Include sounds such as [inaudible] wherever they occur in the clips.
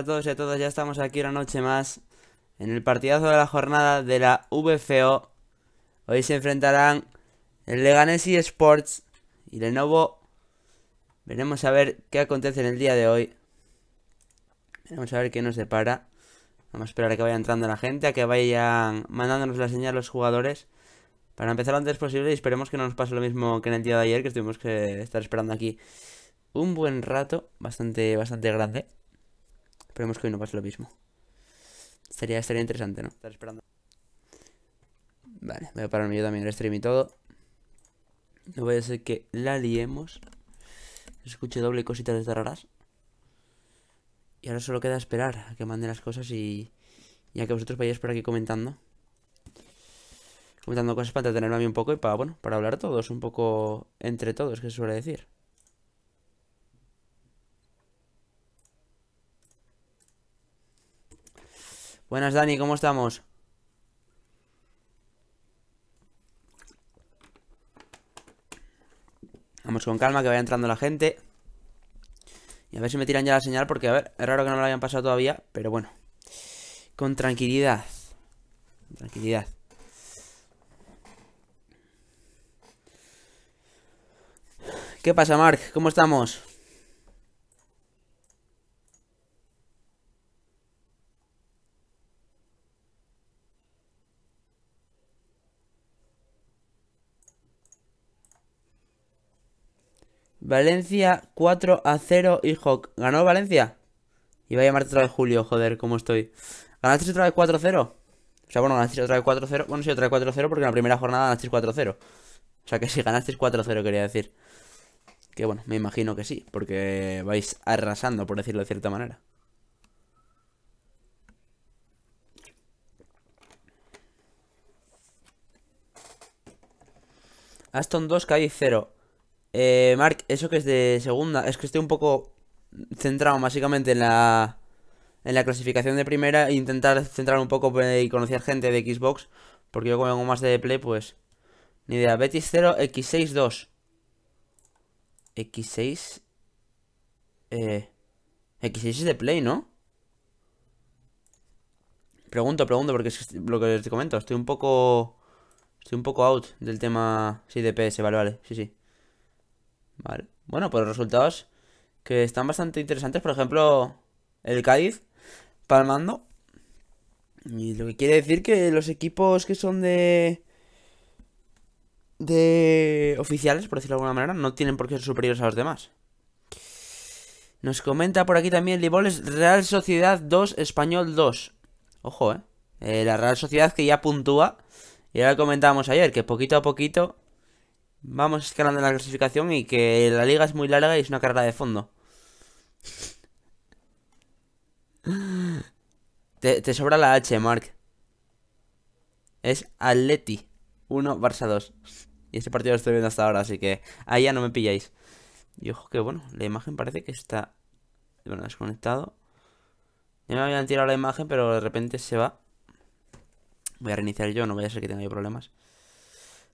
a todos y a todas, ya estamos aquí una noche más en el partidazo de la jornada de la VFO. Hoy se enfrentarán el Leganés y Sports y Lenovo. Veremos a ver qué acontece en el día de hoy. Veremos a ver qué nos depara. Vamos a esperar a que vaya entrando la gente, a que vayan mandándonos la señal los jugadores. Para empezar lo antes posible y esperemos que no nos pase lo mismo que en el día de ayer, que tuvimos que estar esperando aquí un buen rato, bastante, bastante grande. Esperemos que hoy no pase lo mismo. Sería, estaría interesante, ¿no? Estar esperando. Vale, voy a pararme yo también el stream y todo. No voy a decir que la liemos. Escuche doble cositas de raras. Y ahora solo queda esperar a que mande las cosas y, ya a que vosotros vayáis por aquí comentando. Comentando cosas para entretenerme a mí un poco y para, bueno, para hablar todos un poco entre todos, que se suele decir. Buenas, Dani, ¿cómo estamos? Vamos con calma, que vaya entrando la gente. Y a ver si me tiran ya la señal, porque a ver, es raro que no lo la hayan pasado todavía, pero bueno. Con tranquilidad. Con tranquilidad. ¿Qué pasa, Mark? ¿Cómo estamos? Valencia 4 a 0, hijo. ¿Ganó Valencia? Iba a llamarte otra vez Julio, joder, ¿cómo estoy? ¿Ganaste otra vez 4 0? O sea, bueno, ganaste otra vez 4-0. Bueno, sí, otra vez 4-0 porque en la primera jornada ganasteis 4-0. O sea, que si sí, ganasteis 4-0, quería decir. Que bueno, me imagino que sí, porque vais arrasando, por decirlo de cierta manera. Aston 2, Cádiz 0. Eh, Mark, eso que es de segunda, es que estoy un poco centrado básicamente en la en la clasificación de primera e intentar centrar un poco y conocer gente de Xbox, porque yo como vengo más de Play, pues ni idea. Betis 0, X6 2. X6 eh X6 es de Play, ¿no? Pregunto, pregunto, porque es lo que te comento, estoy un poco estoy un poco out del tema si de PS, vale, vale. Sí, sí. Bueno, pues resultados que están bastante interesantes. Por ejemplo, el Cádiz palmando. Y lo que quiere decir que los equipos que son de... De oficiales, por decirlo de alguna manera, no tienen por qué ser superiores a los demás. Nos comenta por aquí también Liboles Real Sociedad 2, Español 2. Ojo, eh. eh la Real Sociedad que ya puntúa. Y ahora comentábamos ayer que poquito a poquito vamos escalando en la clasificación y que la liga es muy larga y es una carrera de fondo. Te, sobra la H, Mark. Es Atleti 1, Barça 2. Y este partido lo estoy viendo hasta ahora, así que ahí ya no me pilláis. Y ojo que bueno, la imagen parece que está bueno, desconectado. Ya me habían tirado la imagen, pero de repente se va. Voy a reiniciar yo, no vaya a ser que tenga problemas.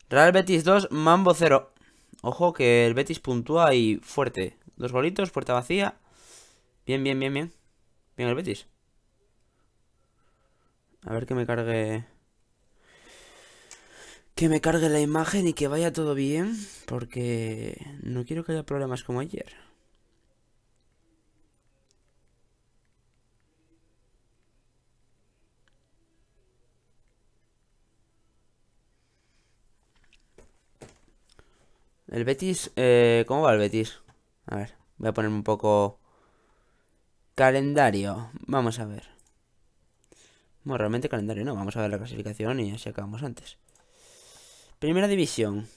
Real Betis 2, Mambo 0. Ojo que el Betis puntúa y fuerte. Dos golitos, puerta vacía. Bien, bien, bien, bien. Bien el Betis. A ver que me cargue... Que me cargue la imagen y que vaya todo bien. Porque no quiero que haya problemas como ayer. El Betis, eh, ¿cómo va el Betis? A ver, voy a poner un poco... Calendario, vamos a ver. Bueno, realmente calendario no, vamos a ver la clasificación y así acabamos antes. Primera división.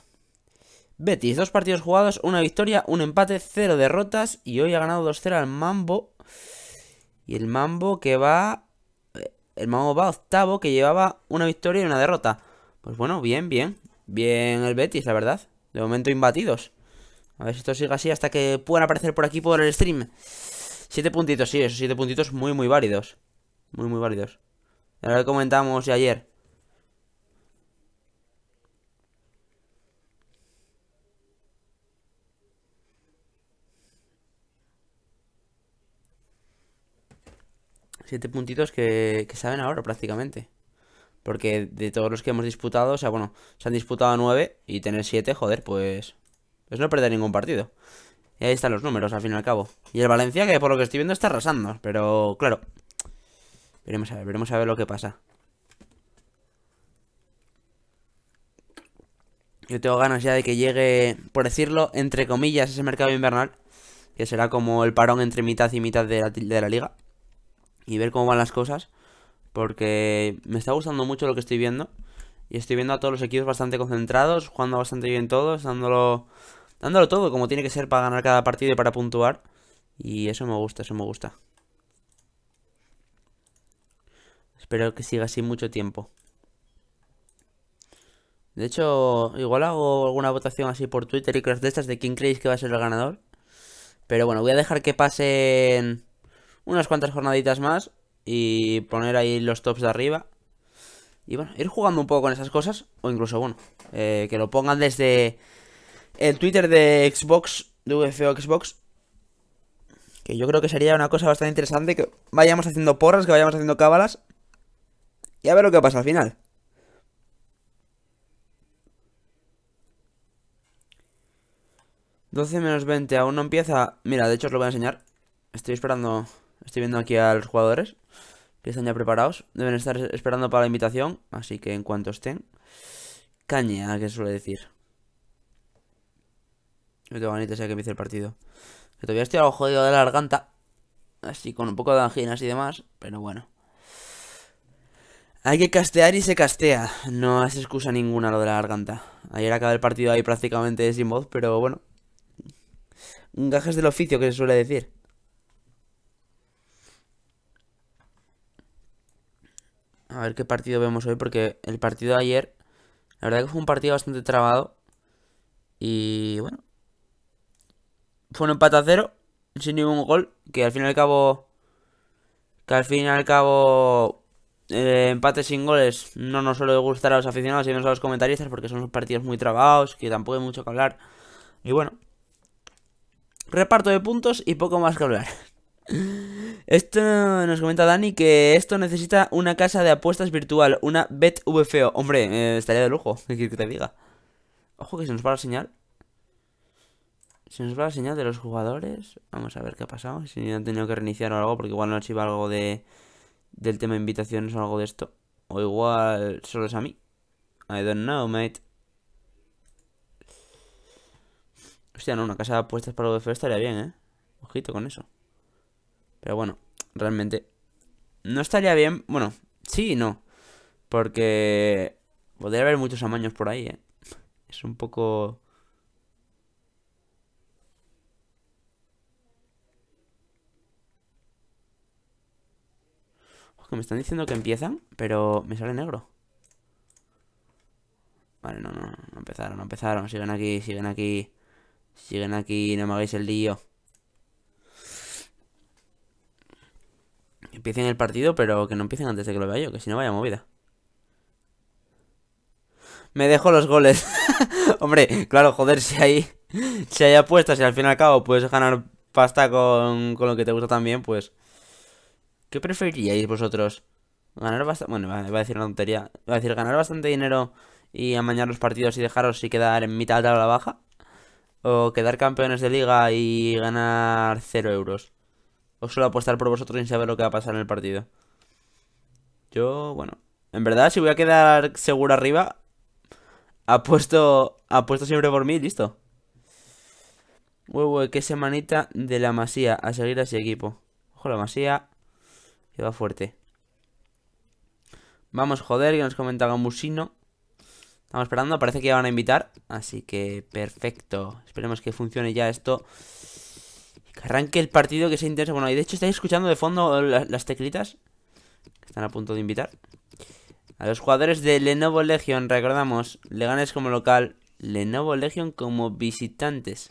Betis, dos partidos jugados, una victoria, un empate, cero derrotas y hoy ha ganado 2-0 al Mambo. Y el Mambo que va... Eh, el Mambo va octavo que llevaba una victoria y una derrota. Pues bueno, bien, bien. Bien el Betis, la verdad. De momento imbatidos. A ver si esto sigue así hasta que puedan aparecer por aquí por el stream. Siete puntitos, sí, esos siete puntitos muy, muy válidos. Muy, muy válidos. Ahora lo comentamos de ayer. Siete puntitos que saben ahora prácticamente. Porque de todos los que hemos disputado, o sea, bueno, se han disputado 9 y tener 7, joder, pues... Pues no perder ningún partido. Y ahí están los números, al fin y al cabo. Y el Valencia, que por lo que estoy viendo está arrasando, pero claro. Veremos a ver, veremos a ver lo que pasa. Yo tengo ganas ya de que llegue, por decirlo, entre comillas, ese mercado invernal. Que será como el parón entre mitad y mitad de la liga. Y ver cómo van las cosas. Porque me está gustando mucho lo que estoy viendo. Y estoy viendo a todos los equipos bastante concentrados, jugando bastante bien todos, dándolo, todo como tiene que ser para ganar cada partido y para puntuar. Y eso me gusta, eso me gusta. Espero que siga así mucho tiempo. De hecho, igual hago alguna votación así por Twitter y cosas de estas de quién creéis que va a ser el ganador. Pero bueno, voy a dejar que pasen unas cuantas jornaditas más y poner ahí los tops de arriba. Y bueno, ir jugando un poco con esas cosas. O incluso, bueno, eh, que lo pongan desde el Twitter de Xbox, de VFO Xbox. Que yo creo que sería una cosa bastante interesante que vayamos haciendo porras, que vayamos haciendo cábalas. Y a ver lo que pasa al final. ¿12 menos 20 aún no empieza? Mira, de hecho os lo voy a enseñar. Estoy esperando... Estoy viendo aquí a los jugadores que están ya preparados. Deben estar esperando para la invitación, así que en cuanto estén. Caña, que suele decir. Yo tengo ganitas ya que empiece el partido. Que todavía estoy algo jodido de la garganta. Así con un poco de anginas y demás, pero bueno. Hay que castear y se castea. No es excusa ninguna lo de la garganta. Ayer acaba el partido ahí prácticamente sin voz, pero bueno. Gajes del oficio que se suele decir. A ver qué partido vemos hoy, porque el partido de ayer, la verdad que fue un partido bastante trabado. Y bueno, fue un empate a cero, sin ningún gol, que al fin y al cabo, que al fin y al cabo, eh, empate sin goles no nos suele gustar a los aficionados y a los comentaristas, porque son partidos muy trabados, que tampoco hay mucho que hablar. Y bueno, reparto de puntos y poco más que hablar. [laughs] Esto nos comenta Dani que esto necesita una casa de apuestas virtual, una BetVFO. Hombre, eh, estaría de lujo, que te diga? Ojo que se nos va la señal. Se nos va la señal de los jugadores. Vamos a ver qué ha pasado. Si han tenido que reiniciar o algo, porque igual no archiva algo de del tema de invitaciones o algo de esto. O igual solo es a mí. I don't know, mate. Hostia, no, una casa de apuestas para el estaría bien, ¿eh? Ojito con eso. Pero bueno, realmente no estaría bien. Bueno, sí y no. Porque podría haber muchos amaños por ahí, ¿eh? [laughs] Es un poco... que me están diciendo que empiezan, pero me sale negro. Vale, no, no, no empezaron, no empezaron. Siguen aquí, siguen aquí. Siguen aquí, no me hagáis el lío. empiecen el partido, pero que no empiecen antes de que lo vea yo, que si no vaya movida. Me dejo los goles. [laughs] Hombre, claro, joder, si hay, si hay apuestas y al fin y al cabo puedes ganar pasta con, lo que te gusta también, pues... ¿Qué preferiríais vosotros? Ganar bastante... Bueno, va a decir una tontería. Va a decir ganar bastante dinero y amañar los partidos y dejaros y quedar en mitad de la baja. O quedar campeones de liga y ganar cero euros. Os suelo apostar por vosotros sin saber lo que va a pasar en el partido. Yo, bueno. En verdad, si voy a quedar seguro arriba, apuesto, apuesto siempre por mí, listo. Huevo, qué semanita de la Masía. A seguir a ese equipo. Ojo, la Masía. Lleva va fuerte. Vamos, joder, que nos comentaba Gamusino. Estamos esperando, parece que ya van a invitar. Así que perfecto. Esperemos que funcione ya esto. Que arranque el partido, que sea intenso. Bueno, y de hecho estáis escuchando de fondo las, teclitas. Que están a punto de invitar. A los jugadores de Lenovo Legion, recordamos, Leganes como local, Lenovo Legion como visitantes.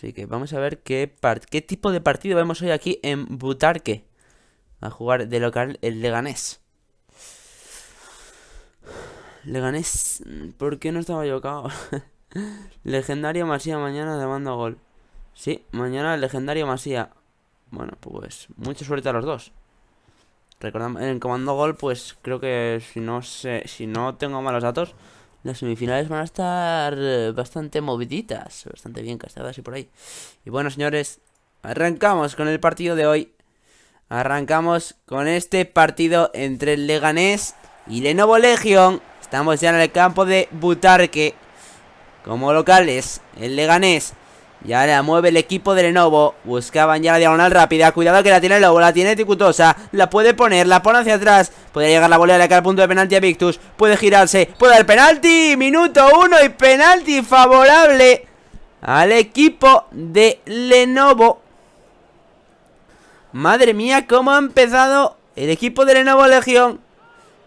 Así que vamos a ver qué, qué tipo de partido vemos hoy aquí en Butarque. a jugar de local el Leganés. Leganés, ¿por qué no estaba yo acá? [laughs] legendario Masía mañana demanda gol. Sí, mañana el legendario Masía. Bueno, pues mucha suerte a los dos. en comando gol, pues creo que si no sé, si no tengo malos datos, las semifinales van a estar eh, bastante moviditas, bastante bien castadas y por ahí. Y bueno, señores, arrancamos con el partido de hoy. Arrancamos con este partido entre el Leganés y Lenovo Legion. Estamos ya en el campo de Butarque. Como locales, el Leganés ya ahora la mueve el equipo de Lenovo. Buscaban ya la diagonal rápida. Cuidado que la tiene Lobo, la tiene Ticutosa. La puede poner, la pone hacia atrás. Puede llegar la bola de acá al punto de penalti a Victus. Puede girarse, puede dar penalti. Minuto uno y penalti favorable al equipo de Lenovo. Madre mía, cómo ha empezado el equipo de Lenovo Legión.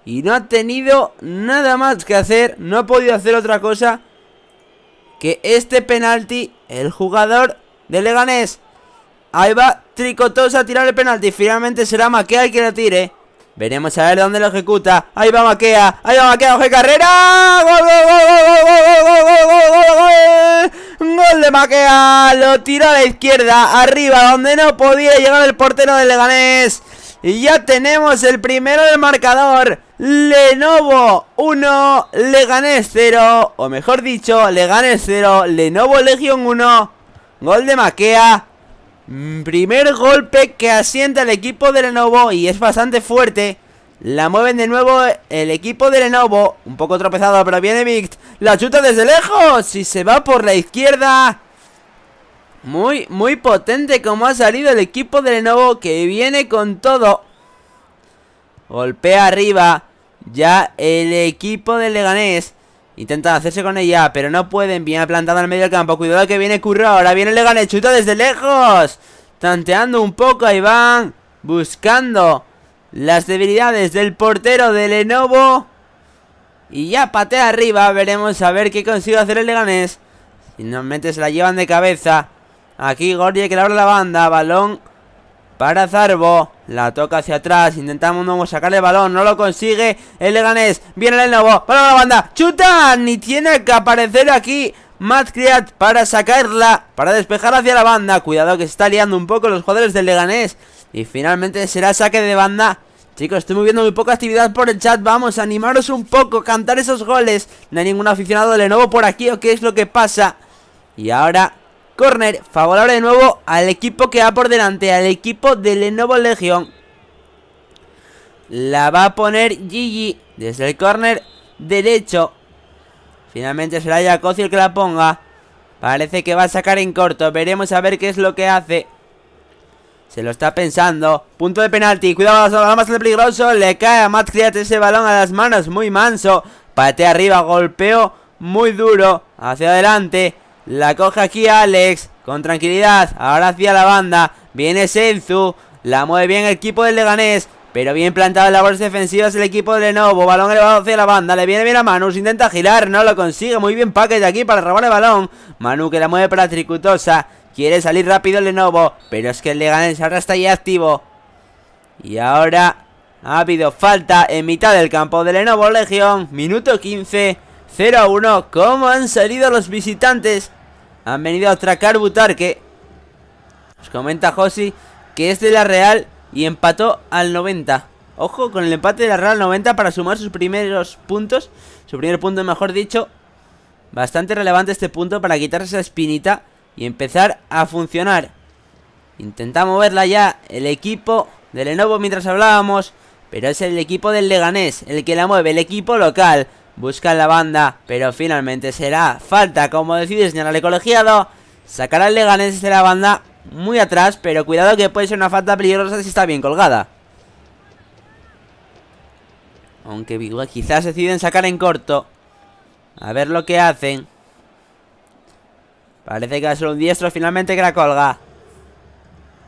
Y no ha tenido nada más que hacer. No ha podido hacer otra cosa que este penalti, el jugador de Leganés. Ahí va Tricotosa a tirar el penalti. Finalmente será Maquea el que lo tire. Veremos a ver dónde lo ejecuta. Ahí va Maquea. Ahí va Maquea. Oje carrera. Gol, de Maquea. Lo tira a la izquierda. Arriba, donde no podía llegar el portero de Leganés. Y ya tenemos el primero del marcador. Lenovo 1, gane 0, o mejor dicho, le gane 0, Lenovo Legion 1, gol de Maquea. Mm, primer golpe que asienta el equipo de Lenovo y es bastante fuerte. La mueven de nuevo el equipo de Lenovo. Un poco tropezado, pero viene Vict. La chuta desde lejos y se va por la izquierda. Muy, muy potente como ha salido el equipo de Lenovo que viene con todo. Golpea arriba. Ya el equipo de Leganés intenta hacerse con ella, pero no pueden. Bien plantado en medio del campo. Cuidado que viene Curro. Ahora viene Leganés. Chuta desde lejos. Tanteando un poco. Ahí van. Buscando las debilidades del portero de Lenovo. Y ya patea arriba. Veremos a ver qué consigue hacer el Leganés. Finalmente se la llevan de cabeza. Aquí Gordie que le abre la banda. Balón para Zarbo. La toca hacia atrás. Intentamos no sacarle balón. No lo consigue. El Leganés. Viene el nuevo. Para la banda. Chuta. Ni tiene que aparecer aquí. MadCreat para sacarla. Para despejar hacia la banda. Cuidado que se está liando un poco los jugadores del Leganés. Y finalmente será saque de banda. Chicos, estoy moviendo muy poca actividad por el chat. Vamos, animaros un poco, cantar esos goles. No hay ningún aficionado de Lenovo por aquí o qué es lo que pasa. Y ahora Corner favorable de nuevo al equipo que va por delante, al equipo de Lenovo Legion. La va a poner Gigi desde el corner derecho. Finalmente será ya el que la ponga. Parece que va a sacar en corto. Veremos a ver qué es lo que hace. Se lo está pensando. Punto de penalti. Cuidado, balón más peligroso. Le cae a Matt Criat ese balón a las manos. Muy manso. Patea arriba. Golpeo muy duro. Hacia adelante. La coge aquí Alex. Con tranquilidad. Ahora hacia la banda. Viene Senzu. La mueve bien el equipo del Leganés. Pero bien plantado en labores defensivas el equipo de Lenovo. Balón elevado hacia la banda. Le viene bien a Manus. Intenta girar. No lo consigue. Muy bien Paquet aquí para robar el balón. Manu que la mueve para Tricutosa. Quiere salir rápido el Lenovo. Pero es que el Leganés ahora está ya activo. Y ahora ha habido falta en mitad del campo de Lenovo Legión. Minuto 15. 0 a 1. ¿Cómo han salido los visitantes? Han venido a atracar Butarque. Nos comenta Josi que es de la Real y empató al 90. Ojo con el empate de la Real 90 para sumar sus primeros puntos. Su primer punto, mejor dicho. Bastante relevante este punto para quitarse esa espinita y empezar a funcionar. Intenta moverla ya el equipo de Lenovo mientras hablábamos. Pero es el equipo del Leganés el que la mueve, el equipo local. Buscan la banda, pero finalmente será falta, como decide señalar el colegiado. Sacará el Leganés de la banda muy atrás, pero cuidado que puede ser una falta peligrosa si está bien colgada. Aunque quizás deciden sacar en corto. A ver lo que hacen. Parece que va a ser un diestro finalmente que la colga.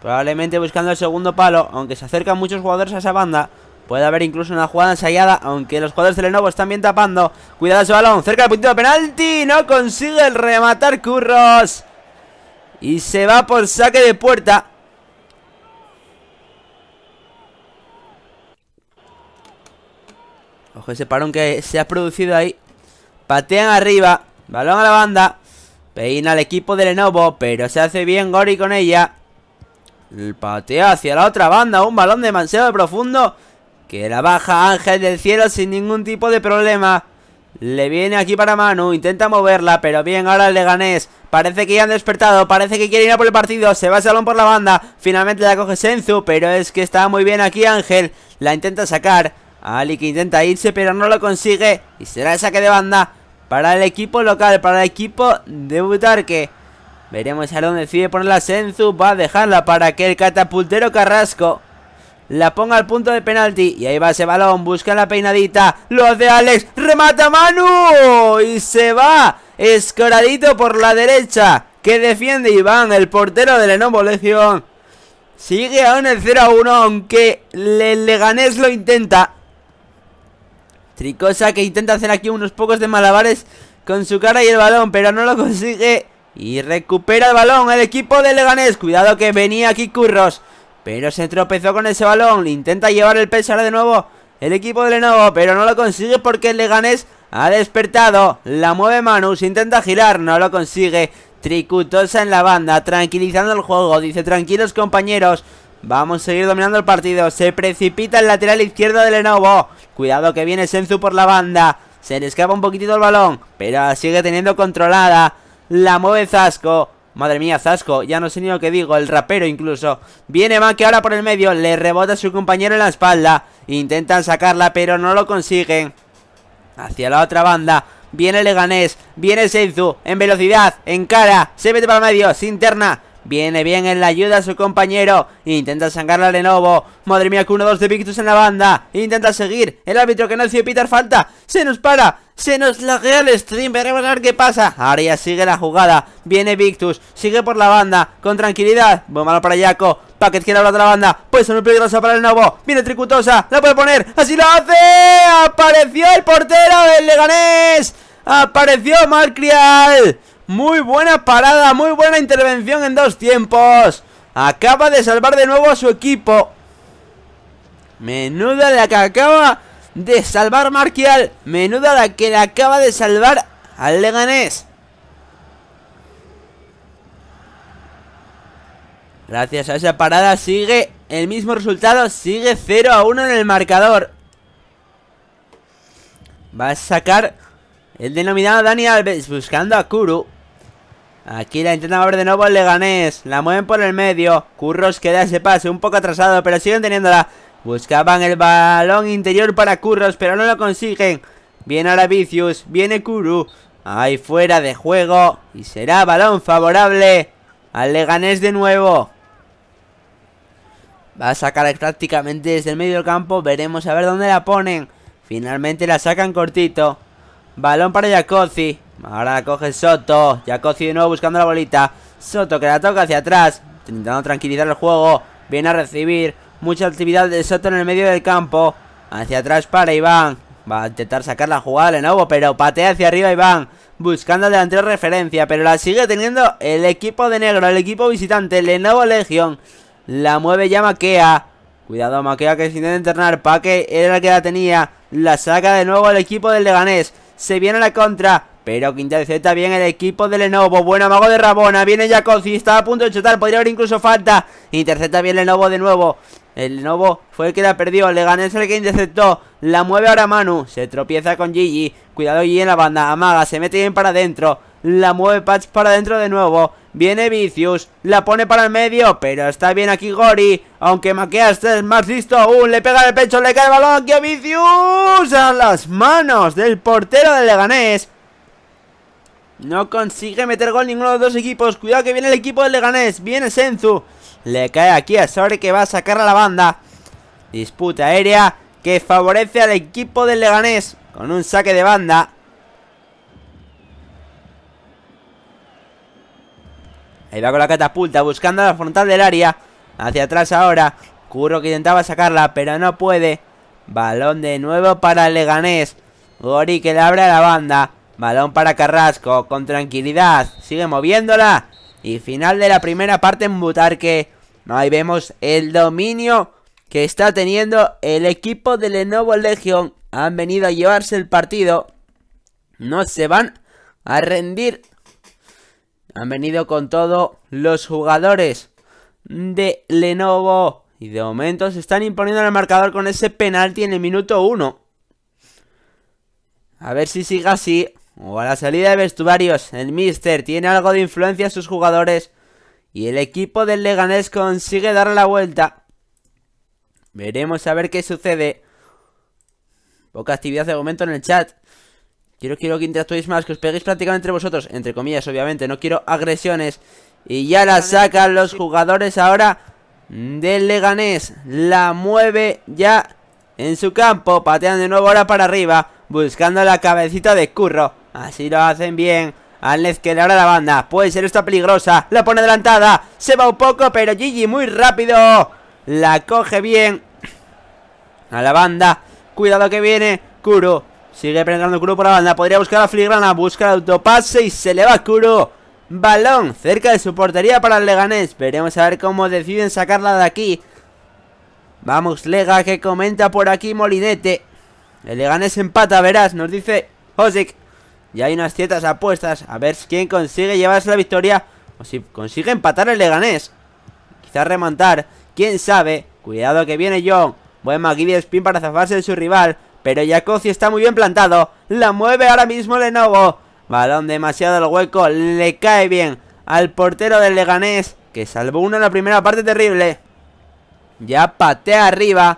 Probablemente buscando el segundo palo, aunque se acercan muchos jugadores a esa banda. Puede haber incluso una jugada ensayada, aunque los jugadores de Lenovo están bien tapando. Cuidado ese balón, cerca del puntito de penalti, no consigue el rematar Curros. Y se va por saque de puerta. Ojo ese parón que se ha producido ahí. Patean arriba, balón a la banda. Peina al equipo de Lenovo, pero se hace bien Gori con ella. El pateo hacia la otra banda, un balón de demasiado profundo que la baja Ángel del cielo sin ningún tipo de problema. Le viene aquí para Manu, intenta moverla, pero bien, ahora le Leganés. Parece que ya han despertado, parece que quiere ir a por el partido, se va a salón por la banda. Finalmente la coge Senzu, pero es que está muy bien aquí Ángel. La intenta sacar. Ali que intenta irse, pero no lo consigue. Y será el saque de banda para el equipo local, para el equipo de Butarque. Veremos a dónde decide ponerla Senzu, va a dejarla para que el catapultero Carrasco la ponga al punto de penalti. Y ahí va ese balón. Busca la peinadita. Lo de Alex. Remata Manu. Y se va. Escoradito por la derecha. Que defiende Iván, el portero de Lenovo Legión. Sigue aún el 0 a 1, aunque le Leganés lo intenta. Tricosa que intenta hacer aquí unos pocos de malabares con su cara y el balón, pero no lo consigue. Y recupera el balón el equipo de Leganés. Cuidado que venía aquí Curros. Pero se tropezó con ese balón. intenta llevar el peso ahora de nuevo el equipo de Lenovo. Pero no lo consigue porque Leganes ha despertado. La mueve Manus. Intenta girar. No lo consigue. Tricutosa en la banda. Tranquilizando el juego. Dice tranquilos compañeros. Vamos a seguir dominando el partido. Se precipita el lateral izquierdo de Lenovo. Cuidado que viene Senzu por la banda. Se le escapa un poquitito el balón. Pero sigue teniendo controlada. La mueve Zasco. Madre mía, Zasco, ya no sé ni lo que digo, el rapero incluso. Viene Maki ahora por el medio, le rebota a su compañero en la espalda. Intentan sacarla, pero no lo consiguen. Hacia la otra banda. Viene Leganés, viene Seizu, en velocidad, en cara, se mete para el medio, sin Viene bien en la ayuda a su compañero. Intenta sangrar a Lenovo. Madre mía, que uno dos de Victus en la banda. Intenta seguir. El árbitro que no decide pitar falta. Se nos para. Se nos laguea el stream, veremos a ver qué pasa ¡Aria sigue la jugada, viene Victus Sigue por la banda, con tranquilidad malo para Jaco, ¡Packet quiere hablar de la banda Pues son un peligroso para el nuevo. viene Tricutosa La puede poner, así lo hace Apareció el portero del Leganés Apareció Marcrial muy buena parada, muy buena intervención en dos tiempos. Acaba de salvar de nuevo a su equipo. Menuda la que acaba de salvar Marquial. Menuda la que le acaba de salvar al Leganés. Gracias a esa parada sigue el mismo resultado. Sigue 0 a 1 en el marcador. Va a sacar el denominado Dani Alves buscando a Kuru. Aquí la intentan de nuevo el Leganés. La mueven por el medio. Curros queda ese pase un poco atrasado, pero siguen teniéndola. Buscaban el balón interior para Curros, pero no lo consiguen. Viene ahora Vicius, viene Kuru. Ahí fuera de juego. Y será balón favorable al Leganés de nuevo. Va a sacar prácticamente desde el medio del campo. Veremos a ver dónde la ponen. Finalmente la sacan cortito. Balón para Jacozzi. Ahora la coge Soto. Ya coge de nuevo buscando la bolita. Soto que la toca hacia atrás. Intentando tranquilizar el juego. Viene a recibir. Mucha actividad de Soto en el medio del campo. Hacia atrás para Iván. Va a intentar sacar la jugada de pero patea hacia arriba Iván. Buscando la delantero referencia, pero la sigue teniendo el equipo de negro, el equipo visitante, Lenovo Legion. La mueve ya Maquea. Cuidado Maquea que se intenta internar. Paque era el que la tenía. La saca de nuevo el equipo del Leganés. Se viene a la contra. Pero Quinta intercepta bien el equipo de Lenovo. Buen amago de Rabona. Viene Jacozi. Está a punto de chutar. Podría haber incluso falta. Intercepta bien Lenovo de nuevo. El Lenovo fue el que la perdió. Leganés el que interceptó. La mueve ahora Manu. Se tropieza con Gigi. Cuidado Gigi en la banda. Amaga. Se mete bien para adentro. La mueve Patch para adentro de nuevo. Viene Vicius. La pone para el medio. Pero está bien aquí Gori. Aunque Maquea este es más listo aún. Le pega el pecho. Le cae el balón aquí a Vicius. A las manos del portero de Leganés. No consigue meter gol ninguno de los dos equipos. Cuidado que viene el equipo del Leganés. Viene Senzu. Le cae aquí a Sobre que va a sacar a la banda. Disputa aérea que favorece al equipo del Leganés. Con un saque de banda. Ahí va con la catapulta buscando la frontal del área. Hacia atrás ahora. Curro que intentaba sacarla pero no puede. Balón de nuevo para Leganés. Gori que le abre a la banda. Balón para Carrasco, con tranquilidad. Sigue moviéndola. Y final de la primera parte en Butarque. Ahí vemos el dominio que está teniendo el equipo de Lenovo Legion. Han venido a llevarse el partido. No se van a rendir. Han venido con todos los jugadores de Lenovo. Y de momento se están imponiendo en el marcador con ese penalti en el minuto 1. A ver si sigue así o a la salida de vestuarios, el Mister tiene algo de influencia en sus jugadores y el equipo del Leganés consigue dar la vuelta. Veremos a ver qué sucede. Poca actividad de momento en el chat. Quiero, quiero que interactuéis más, que os peguéis prácticamente entre vosotros. Entre comillas, obviamente, no quiero agresiones. Y ya la sacan los jugadores ahora del Leganés. La mueve ya en su campo. Patean de nuevo ahora para arriba. Buscando la cabecita de Curro. Así lo hacen bien. Al que le ahora la banda. Puede ser esta peligrosa. La pone adelantada. Se va un poco, pero Gigi muy rápido. La coge bien. A la banda. Cuidado que viene. Kuro. Sigue penetrando Kuro por la banda. Podría buscar a Filigrana. Busca el autopase y se le va Kuro. Balón cerca de su portería para el Leganés. Veremos a ver cómo deciden sacarla de aquí. Vamos, Lega, que comenta por aquí Molinete. El Leganés empata, verás, nos dice Josic. Ya hay unas ciertas apuestas A ver quién consigue llevarse la victoria O si consigue empatar el Leganés Quizás remontar Quién sabe Cuidado que viene John Buen McGee de spin para zafarse de su rival Pero Jacozzi está muy bien plantado La mueve ahora mismo Lenovo Balón demasiado al hueco Le cae bien al portero del Leganés Que salvó uno en la primera parte terrible Ya patea arriba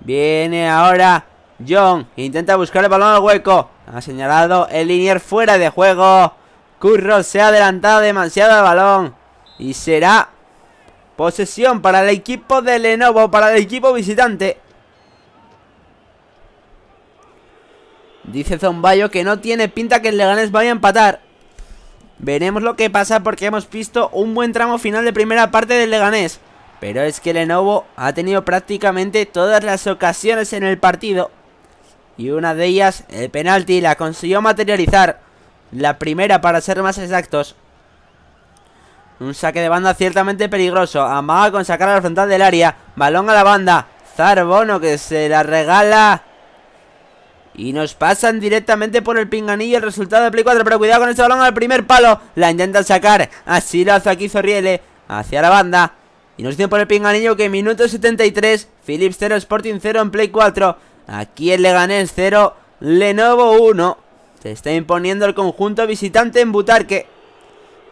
Viene ahora John intenta buscar el balón al hueco. Ha señalado el linier fuera de juego. Curro se ha adelantado demasiado al balón. Y será posesión para el equipo de Lenovo, para el equipo visitante. Dice Zombayo que no tiene pinta que el Leganés vaya a empatar. Veremos lo que pasa porque hemos visto un buen tramo final de primera parte del Leganés. Pero es que Lenovo ha tenido prácticamente todas las ocasiones en el partido. Y una de ellas, el penalti, la consiguió materializar. La primera, para ser más exactos. Un saque de banda ciertamente peligroso. Amaga con sacar a la frontal del área. Balón a la banda. Zarbono que se la regala. Y nos pasan directamente por el pinganillo el resultado de Play 4. Pero cuidado con este balón al primer palo. La intentan sacar. Así lo hace aquí Zorriele. Hacia la banda. Y nos dicen por el pinganillo que minuto 73. Philips 0, Sporting 0 en Play 4. Aquí el Leganés 0, Lenovo 1. Se está imponiendo el conjunto visitante en Butarque.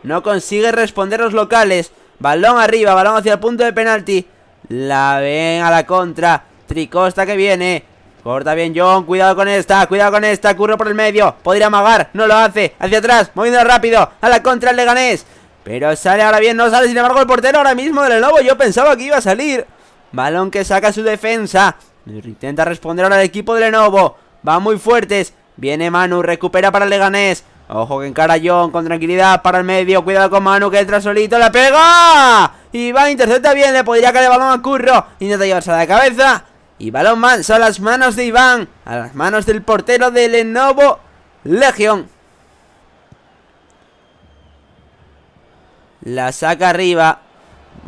No consigue responder los locales. Balón arriba, balón hacia el punto de penalti. La ven a la contra. Tricosta que viene. Corta bien John, cuidado con esta, cuidado con esta, curro por el medio, podría amagar, no lo hace, hacia atrás, moviendo rápido, a la contra el Leganés, pero sale ahora bien, no sale sin embargo el portero ahora mismo del Lenovo. yo pensaba que iba a salir, balón que saca su defensa, Intenta responder ahora el equipo de Lenovo. Va muy fuertes. Viene Manu, recupera para el Leganés. Ojo que encara John con tranquilidad para el medio. Cuidado con Manu que entra solito. ¡La pega! Iván intercepta bien. Le podría caer el balón a Curro. Intenta llevarse a la cabeza. Y balón manso a las manos de Iván. A las manos del portero de Lenovo Legión La saca arriba.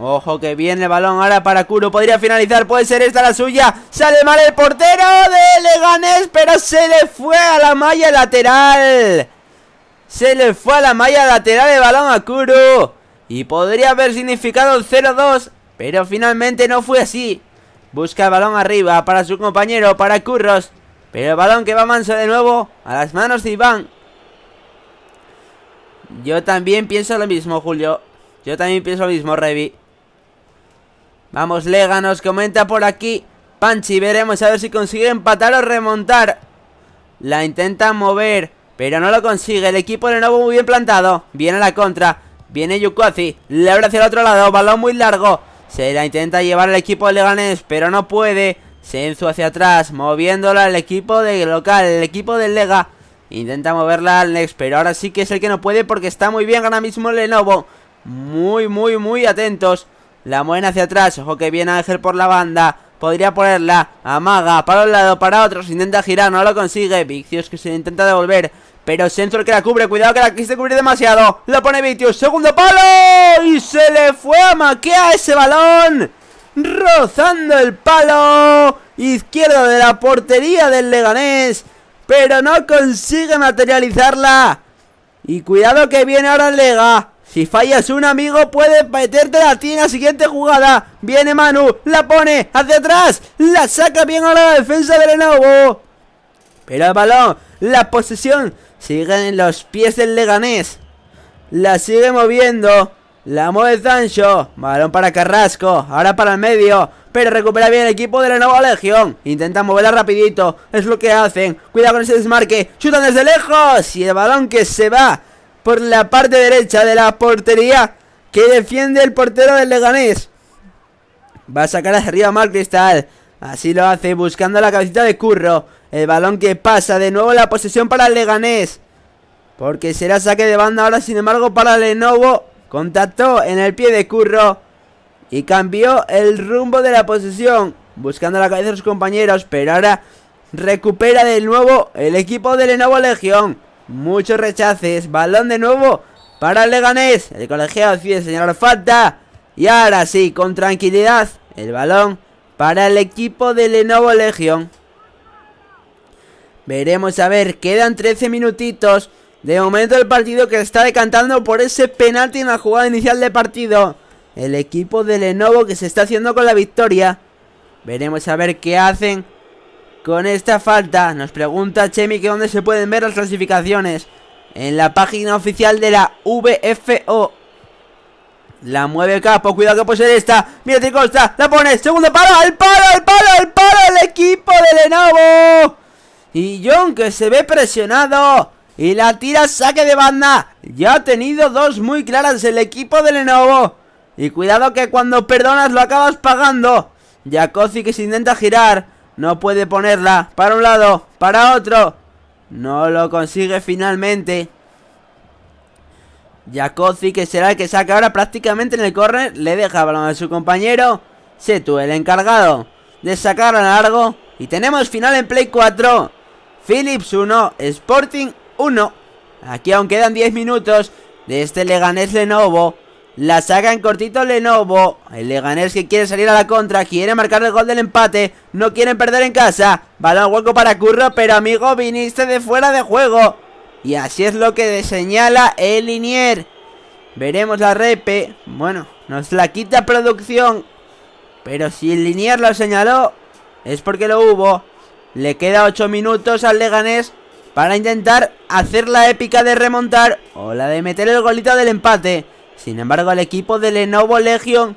Ojo que viene el balón ahora para Kuro Podría finalizar, puede ser esta la suya Sale mal el portero de Leganés Pero se le fue a la malla lateral Se le fue a la malla lateral el balón a Kuro Y podría haber significado 0-2 Pero finalmente no fue así Busca el balón arriba para su compañero, para Curros Pero el balón que va manso de nuevo a las manos de Iván Yo también pienso lo mismo, Julio Yo también pienso lo mismo, Revi Vamos, Lega, nos comenta por aquí. Panchi, veremos a ver si consigue empatar o remontar. La intenta mover, pero no lo consigue. El equipo de Lenovo muy bien plantado. Viene la contra. Viene Yukozi Le abre hacia el otro lado. Balón muy largo. Se la intenta llevar el equipo de Leganés, pero no puede. Senzu hacia atrás, moviéndola el equipo de local, el equipo del Lega. Intenta moverla al Nex, pero ahora sí que es el que no puede porque está muy bien ahora mismo Lenovo. Muy, muy, muy atentos. La mueven hacia atrás. Ojo que viene a hacer por la banda. Podría ponerla. Amaga. Para un lado, para otro. Se intenta girar. No lo consigue. Vicios que se intenta devolver. Pero Sensor que la cubre, cuidado que la quise cubrir demasiado lo pone Vitius, segundo palo Y se le fue a maquea ese balón Rozando el palo Izquierdo de la portería del Leganés Pero no consigue materializarla Y cuidado que viene ahora el Lega si fallas un amigo, puede meterte la ti la siguiente jugada. Viene Manu, la pone hacia atrás, la saca bien a la defensa de Lenovo. Pero el balón, la posesión, sigue en los pies del Leganés. La sigue moviendo. La mueve Sancho. Balón para Carrasco. Ahora para el medio. Pero recupera bien el equipo de la nueva legión. intenta moverla rapidito. Es lo que hacen. Cuidado con ese desmarque. Chutan desde lejos. Y el balón que se va por la parte derecha de la portería que defiende el portero del Leganés. Va a sacar hacia arriba Marc Cristal. Así lo hace, buscando la cabecita de Curro. El balón que pasa, de nuevo la posesión para el Leganés. Porque será saque de banda ahora, sin embargo, para Lenovo. Contactó en el pie de Curro. Y cambió el rumbo de la posesión. Buscando la cabeza de sus compañeros. Pero ahora recupera de nuevo el equipo de Lenovo Legión. Muchos rechaces. Balón de nuevo para el Leganés. El colegiado decide señalar falta. Y ahora sí, con tranquilidad, el balón para el equipo de Lenovo Legion. Veremos a ver, quedan 13 minutitos. De momento el partido que está decantando por ese penalti en la jugada inicial de partido. El equipo de Lenovo que se está haciendo con la victoria. Veremos a ver qué hacen con esta falta nos pregunta Chemi que dónde se pueden ver las clasificaciones. En la página oficial de la VFO. La mueve Capo, cuidado que puede ser esta. Mira Tricosta, la pone, segundo palo, el palo, el palo, el palo, el equipo de Lenovo. Y John que se ve presionado. Y la tira saque de banda. Ya ha tenido dos muy claras el equipo de Lenovo. Y cuidado que cuando perdonas lo acabas pagando. Jacozzi que se intenta girar. No puede ponerla. Para un lado. Para otro. No lo consigue finalmente. Jacozzi, que será el que saca ahora prácticamente en el corner. Le deja balón a su compañero. Setu, el encargado de sacar a largo. Y tenemos final en Play 4. Philips 1, Sporting 1. Aquí aún quedan 10 minutos de este Leganés Lenovo. La saca en cortito Lenovo. El Leganés que quiere salir a la contra. Quiere marcar el gol del empate. No quieren perder en casa. Balón hueco para Curro. Pero amigo, viniste de fuera de juego. Y así es lo que señala el Linier. Veremos la repe. Bueno, nos la quita producción. Pero si el Linier lo señaló, es porque lo hubo. Le queda 8 minutos al Leganés para intentar hacer la épica de remontar o la de meter el golito del empate. Sin embargo, el equipo de Lenovo Legion,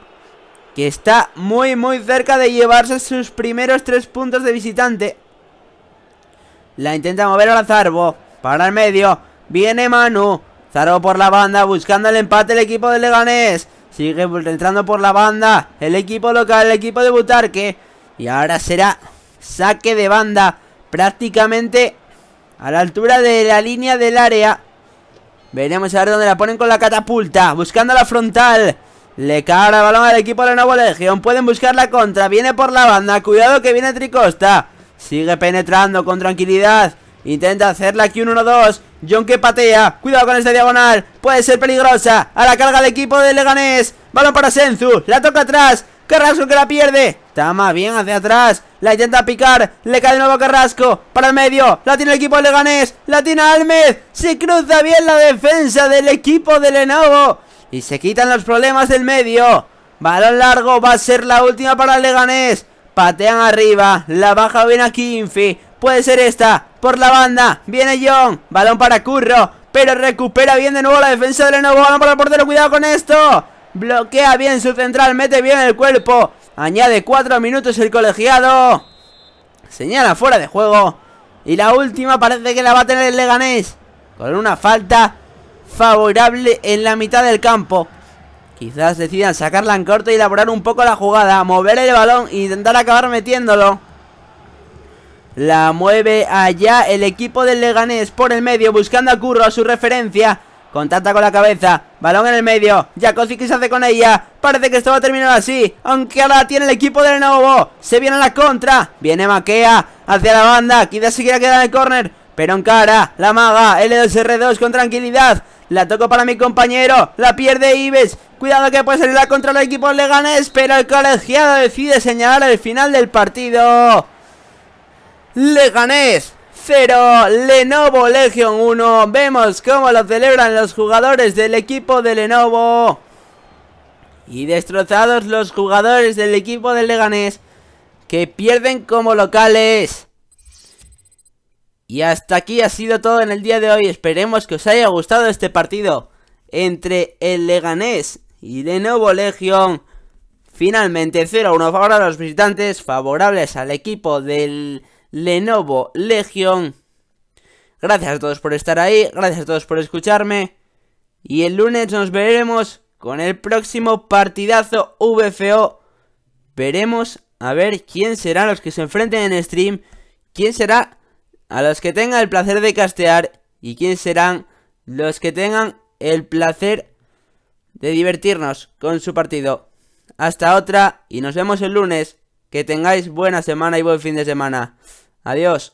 que está muy, muy cerca de llevarse sus primeros tres puntos de visitante. La intenta mover a la Zarbo. Para el medio. Viene Manu. Zarbo por la banda, buscando el empate el equipo de Leganés. Sigue entrando por la banda el equipo local, el equipo de Butarque. Y ahora será saque de banda prácticamente a la altura de la línea del área. Veremos a ver dónde la ponen con la catapulta. Buscando la frontal. Le cae el balón al equipo de la Nueva Legión. Pueden buscar la contra. Viene por la banda. Cuidado que viene Tricosta. Sigue penetrando con tranquilidad. Intenta hacerla aquí un 1-2. John que patea. Cuidado con esta diagonal. Puede ser peligrosa. A la carga el equipo de Leganés. Balón para Senzu. La toca atrás. Carrasco que la pierde. Tama bien hacia atrás. La intenta picar. Le cae de nuevo Carrasco. Para el medio. La tiene el equipo de Leganés. La tiene Almed. Se cruza bien la defensa del equipo de Lenovo. Y se quitan los problemas del medio. Balón largo. Va a ser la última para Leganés. Patean arriba. La baja bien a Infi. Puede ser esta. Por la banda. Viene John. Balón para Curro. Pero recupera bien de nuevo la defensa de Lenovo. Balón para el portero. Cuidado con esto. Bloquea bien su central. Mete bien el cuerpo. Añade cuatro minutos el colegiado. Señala fuera de juego. Y la última parece que la va a tener el Leganés. Con una falta favorable en la mitad del campo. Quizás decidan sacarla en corto y elaborar un poco la jugada. Mover el balón e intentar acabar metiéndolo. La mueve allá el equipo del Leganés por el medio buscando a Curro a su referencia. Contacta con la cabeza. Balón en el medio. Jacosi que se hace con ella. Parece que esto va a terminar así. Aunque ahora tiene el equipo del Lenovo. Se viene a la contra. Viene Maquea hacia la banda. Quizás se quiera quedar en el córner. Pero en cara. La maga. L2R2 con tranquilidad. La toco para mi compañero. La pierde Ives. Cuidado que puede salir la contra el equipo Leganés. Pero el colegiado decide señalar el final del partido. Leganés 0, Lenovo Legion 1. Vemos cómo lo celebran los jugadores del equipo de Lenovo. Y destrozados los jugadores del equipo de Leganés que pierden como locales. Y hasta aquí ha sido todo en el día de hoy. Esperemos que os haya gustado este partido entre el Leganés y Lenovo Legion. Finalmente 0-1 favor a los visitantes, favorables al equipo del Lenovo Legion. Gracias a todos por estar ahí, gracias a todos por escucharme. Y el lunes nos veremos con el próximo partidazo VFO. Veremos a ver quién será los que se enfrenten en stream, quién será a los que tengan el placer de castear y quién serán los que tengan el placer de divertirnos con su partido. Hasta otra y nos vemos el lunes. Que tengáis buena semana y buen fin de semana. Adiós.